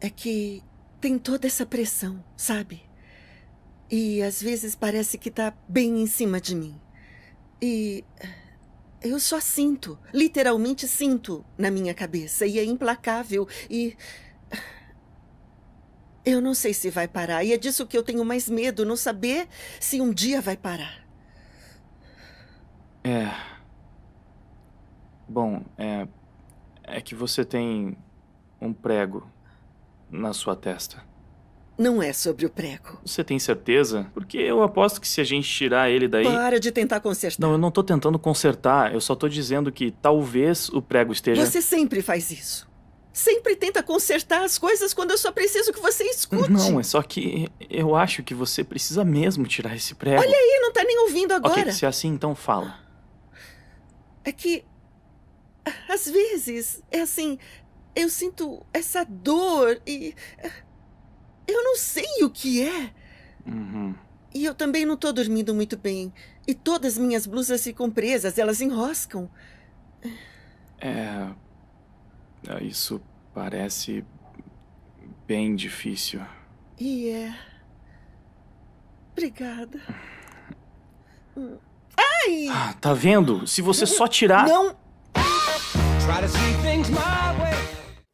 é que tem toda essa pressão, sabe? E às vezes parece que tá bem em cima de mim. E eu só sinto, literalmente sinto na minha cabeça e é implacável e eu não sei se vai parar e é disso que eu tenho mais medo, não saber se um dia vai parar. É. Bom, é é que você tem um prego na sua testa. Não é sobre o prego. Você tem certeza? Porque eu aposto que se a gente tirar ele daí. Para de tentar consertar. Não, eu não tô tentando consertar. Eu só tô dizendo que talvez o prego esteja. Você sempre faz isso. Sempre tenta consertar as coisas quando eu só preciso que você escute. Não, é só que eu acho que você precisa mesmo tirar esse prego. Olha aí, não tá nem ouvindo agora. Ok, se é assim, então fala. É que. Às vezes, é assim. Eu sinto essa dor e. Eu não sei o que é. Uhum. E eu também não tô dormindo muito bem. E todas minhas blusas ficam presas, elas enroscam. É. é isso parece. bem difícil. E é. Obrigada. Hum. Ai! Ah, tá vendo? Se você só tirar. Não! Try to see things my way.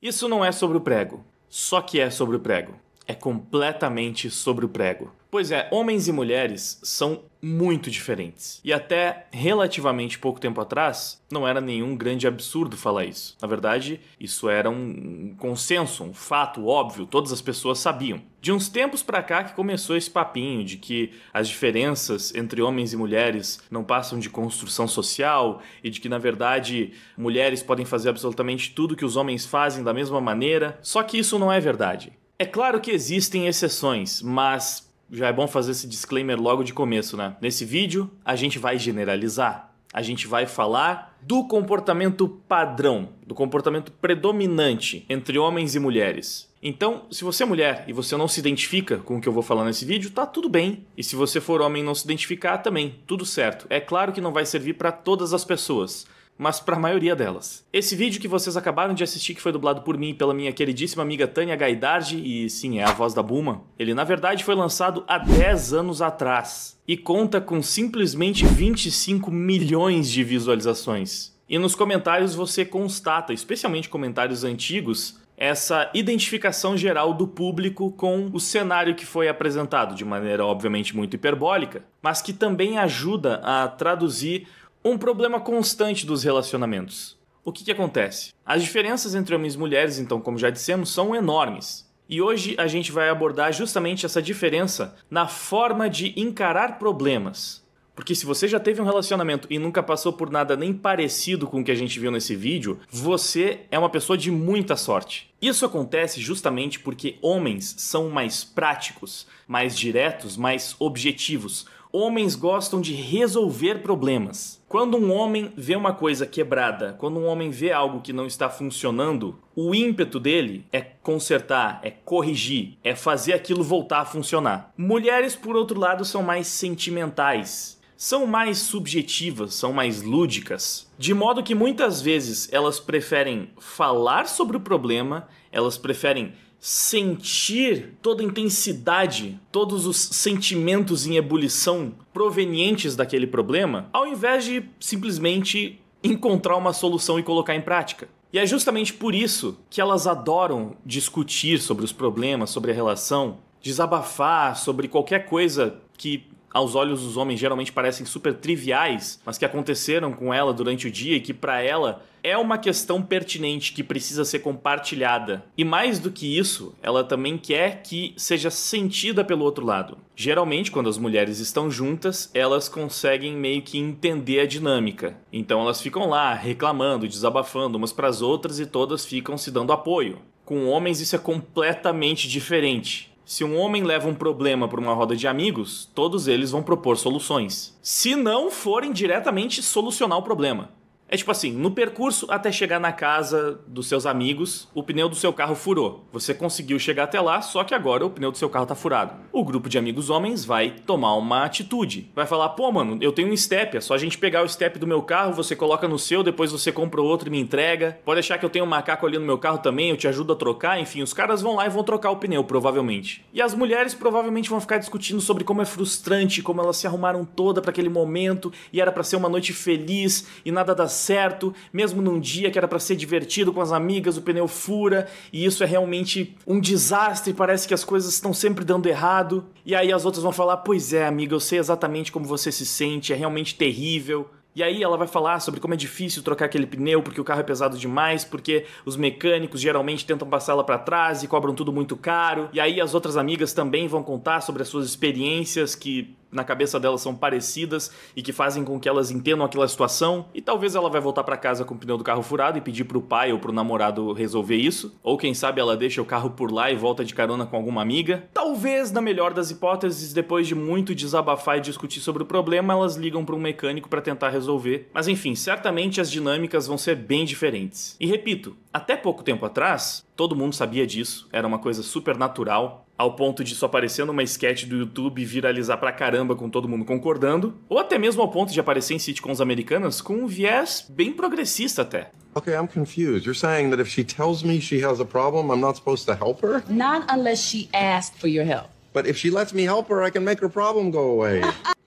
Isso não é sobre o prego, só que é sobre o prego é completamente sobre o prego. Pois é, homens e mulheres são muito diferentes. E até relativamente pouco tempo atrás, não era nenhum grande absurdo falar isso. Na verdade, isso era um consenso, um fato óbvio, todas as pessoas sabiam. De uns tempos para cá que começou esse papinho de que as diferenças entre homens e mulheres não passam de construção social e de que na verdade mulheres podem fazer absolutamente tudo que os homens fazem da mesma maneira. Só que isso não é verdade. É claro que existem exceções, mas já é bom fazer esse disclaimer logo de começo, né? Nesse vídeo, a gente vai generalizar. A gente vai falar do comportamento padrão, do comportamento predominante entre homens e mulheres. Então, se você é mulher e você não se identifica com o que eu vou falar nesse vídeo, tá tudo bem. E se você for homem e não se identificar, também, tudo certo. É claro que não vai servir para todas as pessoas mas para a maioria delas. Esse vídeo que vocês acabaram de assistir, que foi dublado por mim e pela minha queridíssima amiga Tânia Gaidardi, e sim, é a voz da Buma, ele na verdade foi lançado há 10 anos atrás e conta com simplesmente 25 milhões de visualizações. E nos comentários você constata, especialmente comentários antigos, essa identificação geral do público com o cenário que foi apresentado, de maneira obviamente muito hiperbólica, mas que também ajuda a traduzir um problema constante dos relacionamentos. O que, que acontece? As diferenças entre homens e mulheres, então, como já dissemos, são enormes. E hoje a gente vai abordar justamente essa diferença na forma de encarar problemas. Porque se você já teve um relacionamento e nunca passou por nada nem parecido com o que a gente viu nesse vídeo, você é uma pessoa de muita sorte. Isso acontece justamente porque homens são mais práticos, mais diretos, mais objetivos. Homens gostam de resolver problemas. Quando um homem vê uma coisa quebrada, quando um homem vê algo que não está funcionando, o ímpeto dele é consertar, é corrigir, é fazer aquilo voltar a funcionar. Mulheres, por outro lado, são mais sentimentais. São mais subjetivas, são mais lúdicas. De modo que muitas vezes elas preferem falar sobre o problema, elas preferem sentir toda a intensidade, todos os sentimentos em ebulição provenientes daquele problema, ao invés de simplesmente encontrar uma solução e colocar em prática. E é justamente por isso que elas adoram discutir sobre os problemas, sobre a relação, desabafar sobre qualquer coisa que aos olhos dos homens geralmente parecem super triviais, mas que aconteceram com ela durante o dia e que para ela é uma questão pertinente que precisa ser compartilhada. E mais do que isso, ela também quer que seja sentida pelo outro lado. Geralmente, quando as mulheres estão juntas, elas conseguem meio que entender a dinâmica. Então elas ficam lá reclamando, desabafando umas para as outras e todas ficam se dando apoio. Com homens isso é completamente diferente. Se um homem leva um problema para uma roda de amigos, todos eles vão propor soluções. Se não forem diretamente solucionar o problema. É tipo assim, no percurso até chegar na casa dos seus amigos, o pneu do seu carro furou. Você conseguiu chegar até lá, só que agora o pneu do seu carro tá furado. O grupo de amigos homens vai tomar uma atitude. Vai falar: "Pô, mano, eu tenho um step, é só a gente pegar o step do meu carro, você coloca no seu, depois você compra outro e me entrega. Pode deixar que eu tenho um macaco ali no meu carro também, eu te ajudo a trocar". Enfim, os caras vão lá e vão trocar o pneu, provavelmente. E as mulheres provavelmente vão ficar discutindo sobre como é frustrante, como elas se arrumaram toda para aquele momento e era para ser uma noite feliz e nada das certo, mesmo num dia que era para ser divertido com as amigas, o pneu fura e isso é realmente um desastre, parece que as coisas estão sempre dando errado. E aí as outras vão falar: "Pois é, amiga, eu sei exatamente como você se sente, é realmente terrível". E aí ela vai falar sobre como é difícil trocar aquele pneu porque o carro é pesado demais, porque os mecânicos geralmente tentam passar ela para trás e cobram tudo muito caro. E aí as outras amigas também vão contar sobre as suas experiências que na cabeça delas são parecidas e que fazem com que elas entendam aquela situação. E talvez ela vai voltar para casa com o pneu do carro furado e pedir pro pai ou pro namorado resolver isso. Ou quem sabe ela deixa o carro por lá e volta de carona com alguma amiga. Talvez, na melhor das hipóteses, depois de muito desabafar e discutir sobre o problema, elas ligam para um mecânico para tentar resolver. Mas enfim, certamente as dinâmicas vão ser bem diferentes. E repito, até pouco tempo atrás, todo mundo sabia disso, era uma coisa super natural, ao ponto de só aparecer numa sketch do YouTube viralizar pra caramba com todo mundo concordando, ou até mesmo ao ponto de aparecer em sitcoms americanas com um viés bem progressista até. Okay, I'm confused. You're saying that if she tells me she has a problem, I'm not supposed to help her? Not unless she asks for your help. But if she lets me help her, I can make her problem go away.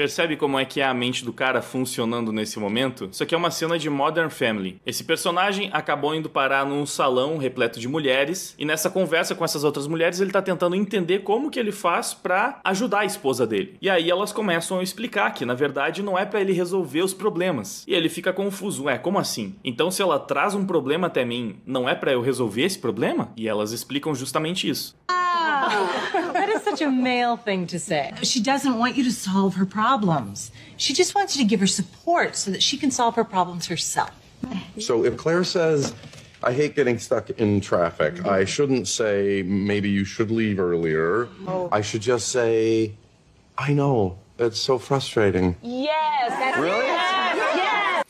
Percebe como é que é a mente do cara funcionando nesse momento? Isso aqui é uma cena de Modern Family. Esse personagem acabou indo parar num salão repleto de mulheres e nessa conversa com essas outras mulheres ele tá tentando entender como que ele faz para ajudar a esposa dele. E aí elas começam a explicar que na verdade não é para ele resolver os problemas. E ele fica confuso, é como assim? Então se ela traz um problema até mim, não é para eu resolver esse problema? E elas explicam justamente isso. Ah. That's such a male thing to say. She doesn't want you to solve her problems. She just wants you to give her support so that she can solve her problems herself. So if Claire says, I hate getting stuck in traffic, mm-hmm. I shouldn't say, maybe you should leave earlier. Oh. I should just say, I know, it's so frustrating. Yes, that's really? Yes. Yes.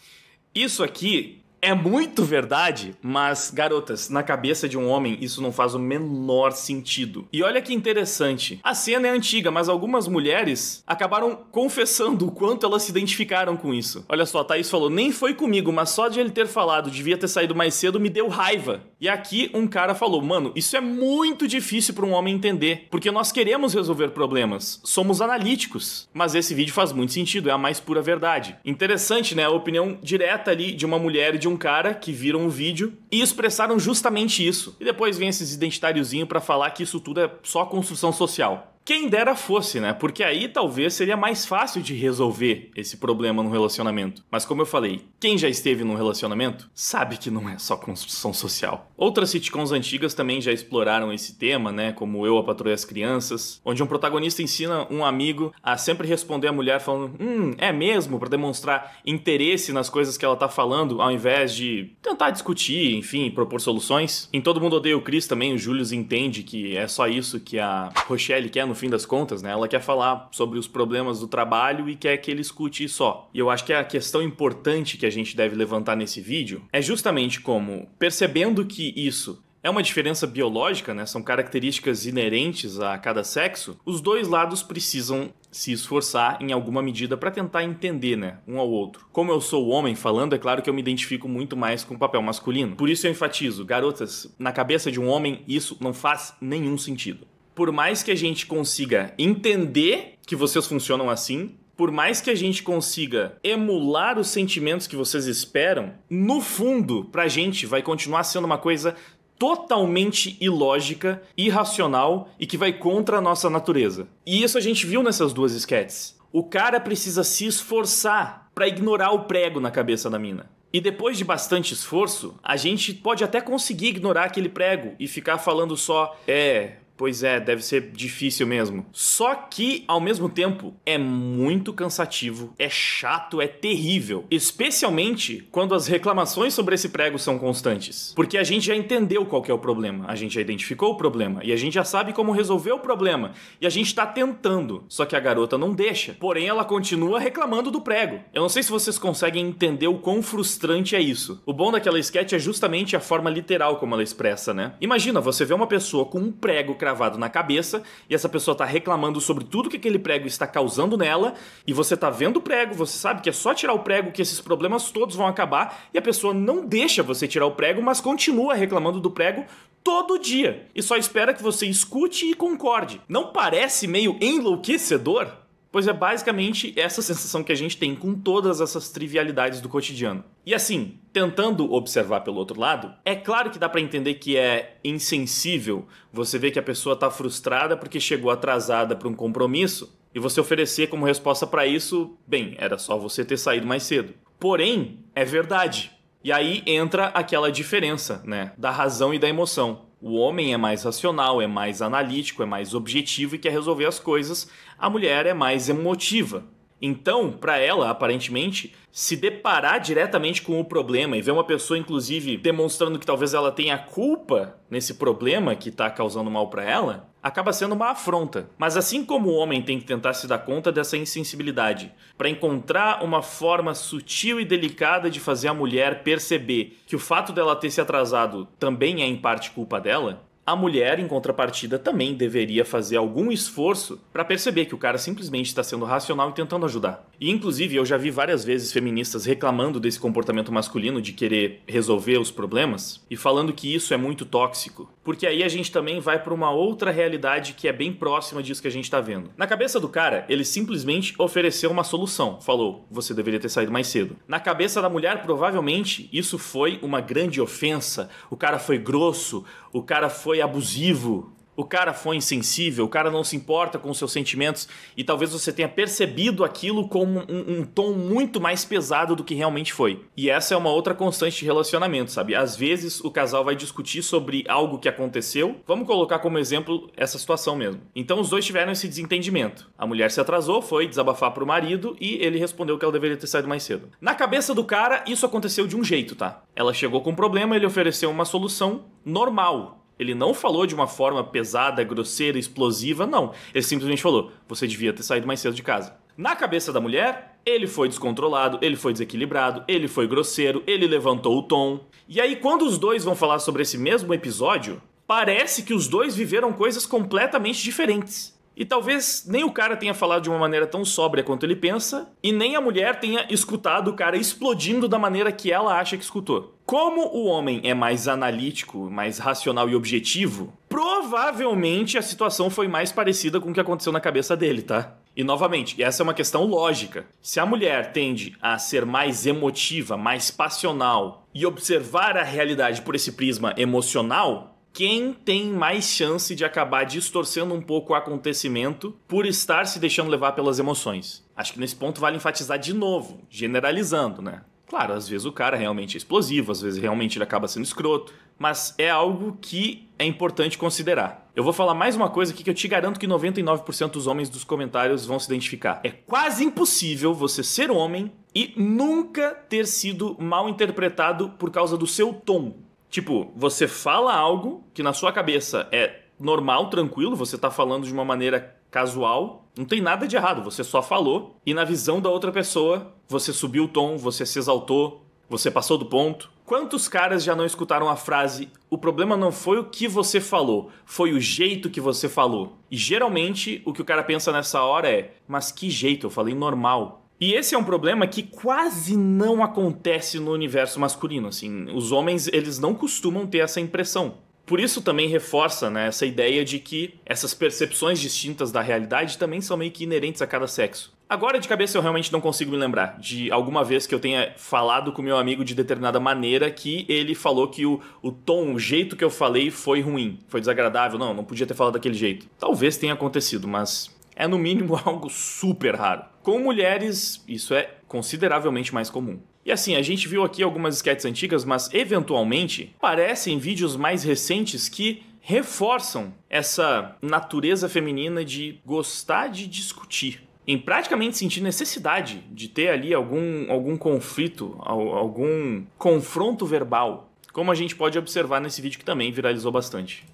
Isso aqui é muito verdade, mas, garotas, na cabeça de um homem isso não faz o menor sentido. E olha que interessante. A cena é antiga, mas algumas mulheres acabaram confessando o quanto elas se identificaram com isso. Olha só, a Thaís falou: nem foi comigo, mas só de ele ter falado, devia ter saído mais cedo, me deu raiva. E aqui um cara falou: mano, isso é muito difícil para um homem entender, porque nós queremos resolver problemas, somos analíticos. Mas esse vídeo faz muito sentido, é a mais pura verdade. Interessante, né? A opinião direta ali de uma mulher e de um um cara que viram um vídeo e expressaram justamente isso. E depois vem esses identitáriozinhos para falar que isso tudo é só construção social. Quem dera fosse, né? Porque aí talvez seria mais fácil de resolver esse problema no relacionamento. Mas como eu falei, quem já esteve num relacionamento sabe que não é só construção social. Outras sitcoms antigas também já exploraram esse tema, né? Como Eu, a Patrulha as Crianças, onde um protagonista ensina um amigo a sempre responder a mulher falando Hum, é mesmo? para demonstrar interesse nas coisas que ela tá falando, ao invés de tentar discutir, enfim, propor soluções. Em Todo Mundo Odeia o Chris também, o Julius entende que é só isso que a Rochelle quer no fim das contas, né? Ela quer falar sobre os problemas do trabalho e quer que ele escute só. E eu acho que a questão importante que a gente deve levantar nesse vídeo é justamente como, percebendo que isso é uma diferença biológica, né? São características inerentes a cada sexo. Os dois lados precisam se esforçar em alguma medida para tentar entender, né, um ao outro. Como eu sou homem falando, é claro que eu me identifico muito mais com o papel masculino. Por isso eu enfatizo, garotas, na cabeça de um homem isso não faz nenhum sentido por mais que a gente consiga entender que vocês funcionam assim, por mais que a gente consiga emular os sentimentos que vocês esperam, no fundo, pra gente vai continuar sendo uma coisa totalmente ilógica, irracional e que vai contra a nossa natureza. E isso a gente viu nessas duas esquetes. O cara precisa se esforçar para ignorar o prego na cabeça da mina. E depois de bastante esforço, a gente pode até conseguir ignorar aquele prego e ficar falando só, é, Pois é, deve ser difícil mesmo. Só que, ao mesmo tempo, é muito cansativo, é chato, é terrível. Especialmente quando as reclamações sobre esse prego são constantes. Porque a gente já entendeu qual é o problema, a gente já identificou o problema e a gente já sabe como resolver o problema. E a gente tá tentando, só que a garota não deixa. Porém, ela continua reclamando do prego. Eu não sei se vocês conseguem entender o quão frustrante é isso. O bom daquela sketch é justamente a forma literal como ela expressa, né? Imagina, você vê uma pessoa com um prego cravado gravado na cabeça e essa pessoa está reclamando sobre tudo que aquele prego está causando nela e você está vendo o prego, você sabe que é só tirar o prego que esses problemas todos vão acabar e a pessoa não deixa você tirar o prego, mas continua reclamando do prego todo dia e só espera que você escute e concorde. Não parece meio enlouquecedor? Pois é basicamente essa sensação que a gente tem com todas essas trivialidades do cotidiano. E assim, tentando observar pelo outro lado, é claro que dá para entender que é insensível você ver que a pessoa tá frustrada porque chegou atrasada para um compromisso e você oferecer como resposta para isso, bem, era só você ter saído mais cedo. Porém, é verdade. E aí entra aquela diferença, né, da razão e da emoção. O homem é mais racional, é mais analítico, é mais objetivo e quer resolver as coisas. A mulher é mais emotiva. Então, para ela, aparentemente, se deparar diretamente com o problema e ver uma pessoa, inclusive, demonstrando que talvez ela tenha culpa nesse problema que está causando mal para ela, acaba sendo uma afronta. Mas assim como o homem tem que tentar se dar conta dessa insensibilidade, para encontrar uma forma sutil e delicada de fazer a mulher perceber que o fato dela ter se atrasado também é em parte culpa dela, a mulher, em contrapartida, também deveria fazer algum esforço para perceber que o cara simplesmente está sendo racional e tentando ajudar. E, inclusive, eu já vi várias vezes feministas reclamando desse comportamento masculino de querer resolver os problemas e falando que isso é muito tóxico. Porque aí a gente também vai para uma outra realidade que é bem próxima disso que a gente está vendo. Na cabeça do cara, ele simplesmente ofereceu uma solução. Falou, você deveria ter saído mais cedo. Na cabeça da mulher, provavelmente, isso foi uma grande ofensa. O cara foi grosso, o cara foi abusivo o cara foi insensível, o cara não se importa com os seus sentimentos e talvez você tenha percebido aquilo como um, um tom muito mais pesado do que realmente foi. E essa é uma outra constante de relacionamento, sabe? Às vezes o casal vai discutir sobre algo que aconteceu. Vamos colocar como exemplo essa situação mesmo. Então os dois tiveram esse desentendimento. A mulher se atrasou, foi desabafar pro marido e ele respondeu que ela deveria ter saído mais cedo. Na cabeça do cara, isso aconteceu de um jeito, tá? Ela chegou com um problema, ele ofereceu uma solução normal, ele não falou de uma forma pesada, grosseira, explosiva, não. Ele simplesmente falou: você devia ter saído mais cedo de casa. Na cabeça da mulher, ele foi descontrolado, ele foi desequilibrado, ele foi grosseiro, ele levantou o tom. E aí, quando os dois vão falar sobre esse mesmo episódio, parece que os dois viveram coisas completamente diferentes. E talvez nem o cara tenha falado de uma maneira tão sóbria quanto ele pensa, e nem a mulher tenha escutado o cara explodindo da maneira que ela acha que escutou. Como o homem é mais analítico, mais racional e objetivo, provavelmente a situação foi mais parecida com o que aconteceu na cabeça dele, tá? E novamente, essa é uma questão lógica. Se a mulher tende a ser mais emotiva, mais passional e observar a realidade por esse prisma emocional, quem tem mais chance de acabar distorcendo um pouco o acontecimento por estar se deixando levar pelas emoções? Acho que nesse ponto vale enfatizar de novo, generalizando, né? Claro, às vezes o cara realmente é explosivo, às vezes realmente ele acaba sendo escroto, mas é algo que é importante considerar. Eu vou falar mais uma coisa aqui que eu te garanto que 99% dos homens dos comentários vão se identificar. É quase impossível você ser homem e nunca ter sido mal interpretado por causa do seu tom. Tipo, você fala algo que na sua cabeça é normal, tranquilo, você tá falando de uma maneira casual, não tem nada de errado, você só falou e na visão da outra pessoa, você subiu o tom, você se exaltou, você passou do ponto. Quantos caras já não escutaram a frase: "O problema não foi o que você falou, foi o jeito que você falou"? E geralmente o que o cara pensa nessa hora é: "Mas que jeito? Eu falei normal". E esse é um problema que quase não acontece no universo masculino, assim, os homens eles não costumam ter essa impressão por isso também reforça né, essa ideia de que essas percepções distintas da realidade também são meio que inerentes a cada sexo. Agora de cabeça eu realmente não consigo me lembrar de alguma vez que eu tenha falado com meu amigo de determinada maneira que ele falou que o, o tom, o jeito que eu falei foi ruim, foi desagradável, não, não podia ter falado daquele jeito. Talvez tenha acontecido, mas é no mínimo algo super raro. Com mulheres, isso é consideravelmente mais comum. E assim, a gente viu aqui algumas sketches antigas, mas eventualmente aparecem vídeos mais recentes que reforçam essa natureza feminina de gostar de discutir. Em praticamente sentir necessidade de ter ali algum, algum conflito, algum confronto verbal. Como a gente pode observar nesse vídeo que também viralizou bastante.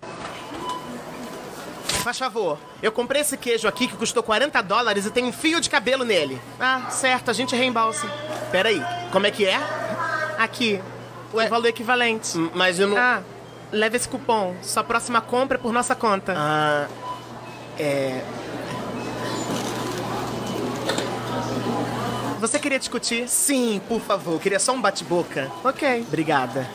Faz favor, eu comprei esse queijo aqui que custou 40 dólares e tem um fio de cabelo nele. Ah, certo, a gente reembalsa. Peraí, como é que é? Aqui. O Ué? valor equivalente. Mas eu não. Ah, leva esse cupom. Sua próxima compra é por nossa conta. Ah. É. Você queria discutir? Sim, por favor. queria só um bate-boca. Ok. Obrigada.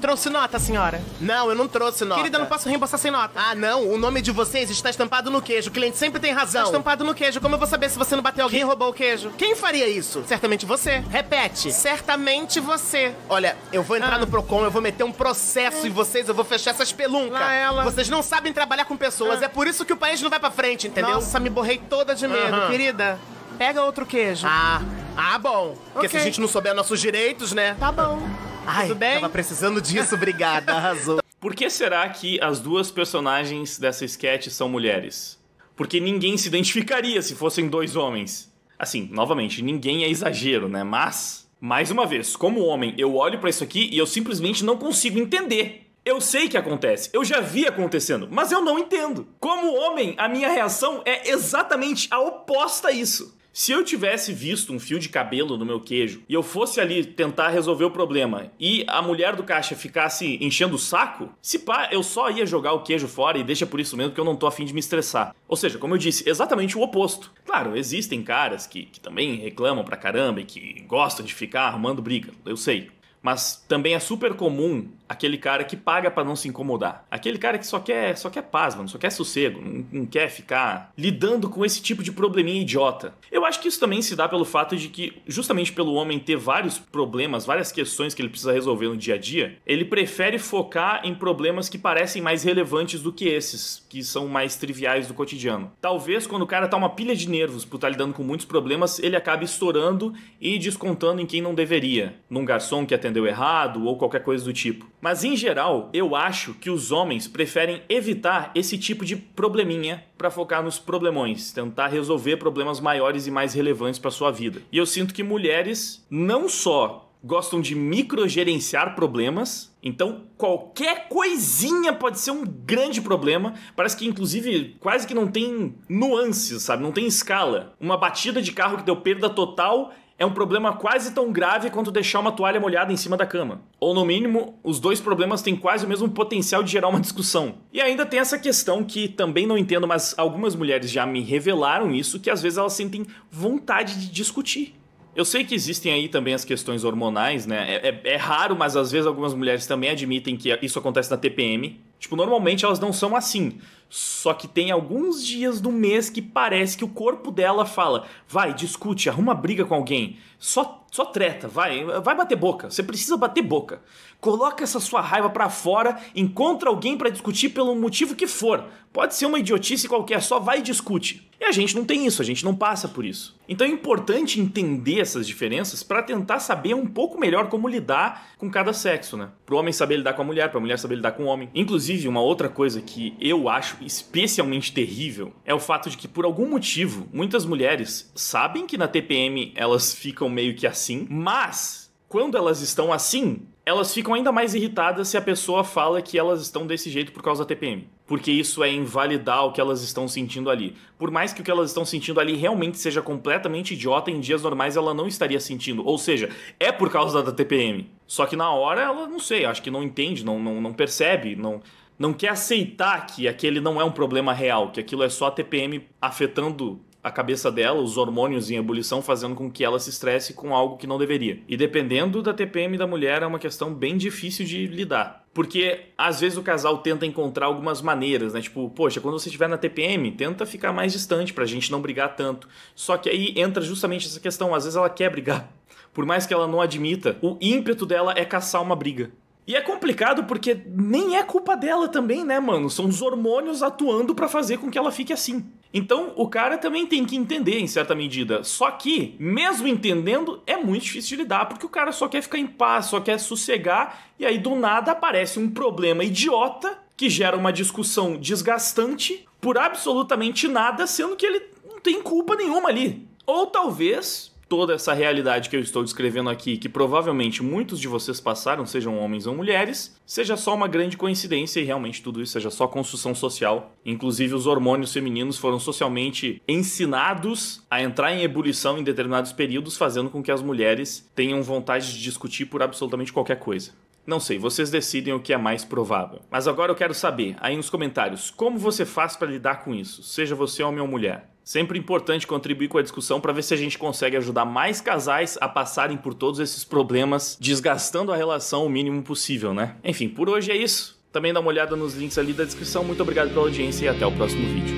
Trouxe nota, senhora. Não, eu não trouxe nota. Querida, não posso reembolsar sem nota. Ah, não. O nome de vocês está estampado no queijo. O cliente sempre tem razão. Está estampado no queijo. Como eu vou saber se você não bateu alguém e roubou o queijo? Quem faria isso? Certamente você. Repete. Certamente você. Olha, eu vou entrar ah. no Procon, eu vou meter um processo em vocês, eu vou fechar essas peluncas. Lá ela. Vocês não sabem trabalhar com pessoas. Ah. É por isso que o país não vai pra frente, entendeu? Nossa, me borrei toda de medo, querida. Pega outro queijo. Ah, ah, bom. Porque okay. se a gente não souber nossos direitos, né? Tá bom. Ai, Tudo bem? Tava precisando disso, obrigada, arrasou. Por que será que as duas personagens dessa sketch são mulheres? Porque ninguém se identificaria se fossem dois homens. Assim, novamente, ninguém é exagero, né? Mas, mais uma vez, como homem, eu olho para isso aqui e eu simplesmente não consigo entender. Eu sei que acontece, eu já vi acontecendo, mas eu não entendo. Como homem, a minha reação é exatamente a oposta a isso. Se eu tivesse visto um fio de cabelo no meu queijo e eu fosse ali tentar resolver o problema e a mulher do caixa ficasse enchendo o saco, se pá, eu só ia jogar o queijo fora e deixa por isso mesmo que eu não tô afim de me estressar. Ou seja, como eu disse, exatamente o oposto. Claro, existem caras que, que também reclamam pra caramba e que gostam de ficar arrumando briga, eu sei. Mas também é super comum aquele cara que paga para não se incomodar. Aquele cara que só quer, só quer paz, mano, só quer sossego, não, não quer ficar lidando com esse tipo de probleminha idiota. Eu acho que isso também se dá pelo fato de que, justamente pelo homem ter vários problemas, várias questões que ele precisa resolver no dia a dia, ele prefere focar em problemas que parecem mais relevantes do que esses, que são mais triviais do cotidiano. Talvez quando o cara tá uma pilha de nervos por estar tá lidando com muitos problemas, ele acabe estourando e descontando em quem não deveria, num garçom que atendeu errado ou qualquer coisa do tipo. Mas em geral, eu acho que os homens preferem evitar esse tipo de probleminha para focar nos problemões, tentar resolver problemas maiores e mais relevantes para sua vida. E eu sinto que mulheres não só gostam de microgerenciar problemas. Então, qualquer coisinha pode ser um grande problema. Parece que, inclusive, quase que não tem nuances, sabe? Não tem escala. Uma batida de carro que deu perda total é um problema quase tão grave quanto deixar uma toalha molhada em cima da cama. Ou no mínimo, os dois problemas têm quase o mesmo potencial de gerar uma discussão. E ainda tem essa questão que também não entendo, mas algumas mulheres já me revelaram isso, que às vezes elas sentem vontade de discutir. Eu sei que existem aí também as questões hormonais, né? É, é, é, raro, mas às vezes algumas mulheres também admitem que isso acontece na TPM. Tipo, normalmente elas não são assim. Só que tem alguns dias do mês que parece que o corpo dela fala: vai, discute, arruma briga com alguém. Só, só treta, vai, vai bater boca. Você precisa bater boca. Coloca essa sua raiva para fora, encontra alguém para discutir pelo motivo que for. Pode ser uma idiotice qualquer, só vai e discute. E a gente não tem isso, a gente não passa por isso. Então é importante entender essas diferenças para tentar saber um pouco melhor como lidar com cada sexo, né? Pro homem saber lidar com a mulher, pra mulher saber lidar com o homem. Inclusive, uma outra coisa que eu acho especialmente terrível é o fato de que, por algum motivo, muitas mulheres sabem que na TPM elas ficam meio que assim, mas quando elas estão assim, elas ficam ainda mais irritadas se a pessoa fala que elas estão desse jeito por causa da TPM. Porque isso é invalidar o que elas estão sentindo ali. Por mais que o que elas estão sentindo ali realmente seja completamente idiota, em dias normais ela não estaria sentindo. Ou seja, é por causa da TPM. Só que na hora ela, não sei, acho que não entende, não, não, não percebe, não, não quer aceitar que aquele não é um problema real, que aquilo é só a TPM afetando a cabeça dela, os hormônios em ebulição, fazendo com que ela se estresse com algo que não deveria. E dependendo da TPM da mulher, é uma questão bem difícil de lidar. Porque às vezes o casal tenta encontrar algumas maneiras, né? Tipo, poxa, quando você estiver na TPM, tenta ficar mais distante pra gente não brigar tanto. Só que aí entra justamente essa questão, às vezes ela quer brigar. Por mais que ela não admita, o ímpeto dela é caçar uma briga. E é complicado porque nem é culpa dela também, né, mano? São os hormônios atuando para fazer com que ela fique assim. Então o cara também tem que entender em certa medida. Só que, mesmo entendendo, é muito difícil de lidar, porque o cara só quer ficar em paz, só quer sossegar, e aí do nada aparece um problema idiota que gera uma discussão desgastante por absolutamente nada, sendo que ele não tem culpa nenhuma ali. Ou talvez toda essa realidade que eu estou descrevendo aqui, que provavelmente muitos de vocês passaram, sejam homens ou mulheres, seja só uma grande coincidência e realmente tudo isso seja só construção social. Inclusive, os hormônios femininos foram socialmente ensinados a entrar em ebulição em determinados períodos, fazendo com que as mulheres tenham vontade de discutir por absolutamente qualquer coisa. Não sei, vocês decidem o que é mais provável. Mas agora eu quero saber, aí nos comentários, como você faz para lidar com isso, seja você homem ou mulher. Sempre importante contribuir com a discussão para ver se a gente consegue ajudar mais casais a passarem por todos esses problemas, desgastando a relação o mínimo possível, né? Enfim, por hoje é isso. Também dá uma olhada nos links ali da descrição. Muito obrigado pela audiência e até o próximo vídeo.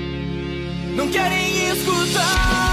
Não querem escutar